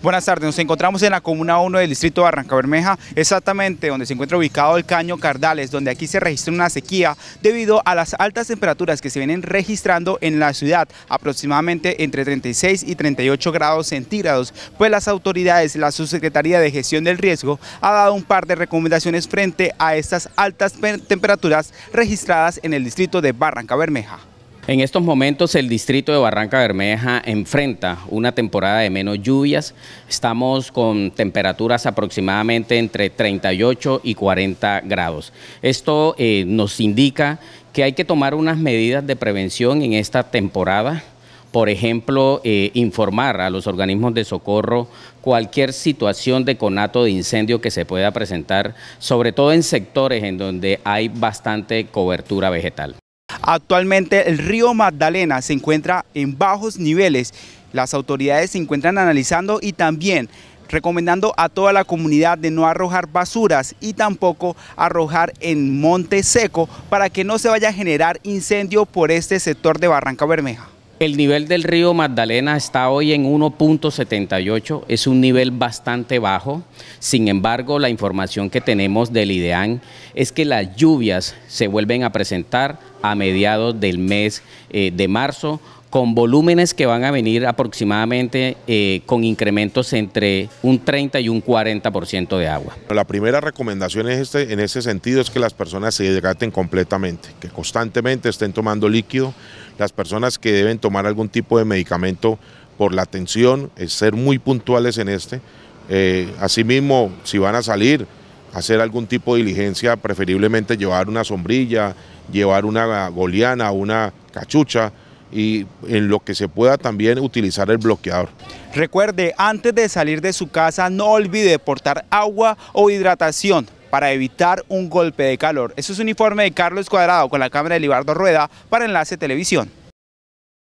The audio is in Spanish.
Buenas tardes, nos encontramos en la Comuna 1 del Distrito de Barranca Bermeja, exactamente donde se encuentra ubicado el Caño Cardales, donde aquí se registra una sequía debido a las altas temperaturas que se vienen registrando en la ciudad, aproximadamente entre 36 y 38 grados centígrados, pues las autoridades, la Subsecretaría de Gestión del Riesgo ha dado un par de recomendaciones frente a estas altas temperaturas registradas en el Distrito de Barranca Bermeja. En estos momentos el distrito de Barranca Bermeja enfrenta una temporada de menos lluvias. Estamos con temperaturas aproximadamente entre 38 y 40 grados. Esto eh, nos indica que hay que tomar unas medidas de prevención en esta temporada por ejemplo, eh, informar a los organismos de socorro cualquier situación de conato de incendio que se pueda presentar, sobre todo en sectores en donde hay bastante cobertura vegetal. Actualmente el río Magdalena se encuentra en bajos niveles. Las autoridades se encuentran analizando y también recomendando a toda la comunidad de no arrojar basuras y tampoco arrojar en monte seco para que no se vaya a generar incendio por este sector de Barranca Bermeja. El nivel del río Magdalena está hoy en 1.78, es un nivel bastante bajo. Sin embargo, la información que tenemos del IDEAN es que las lluvias se vuelven a presentar a mediados del mes eh, de marzo con volúmenes que van a venir aproximadamente eh, con incrementos entre un 30 y un 40% de agua. La primera recomendación es este, en ese sentido es que las personas se hidraten completamente, que constantemente estén tomando líquido, las personas que deben tomar algún tipo de medicamento por la atención, ser muy puntuales en este, eh, asimismo si van a salir, hacer algún tipo de diligencia, preferiblemente llevar una sombrilla, llevar una goliana, una cachucha, y en lo que se pueda también utilizar el bloqueador. Recuerde, antes de salir de su casa no olvide portar agua o hidratación para evitar un golpe de calor. Eso es un informe de Carlos Cuadrado con la cámara de Libardo Rueda para Enlace Televisión.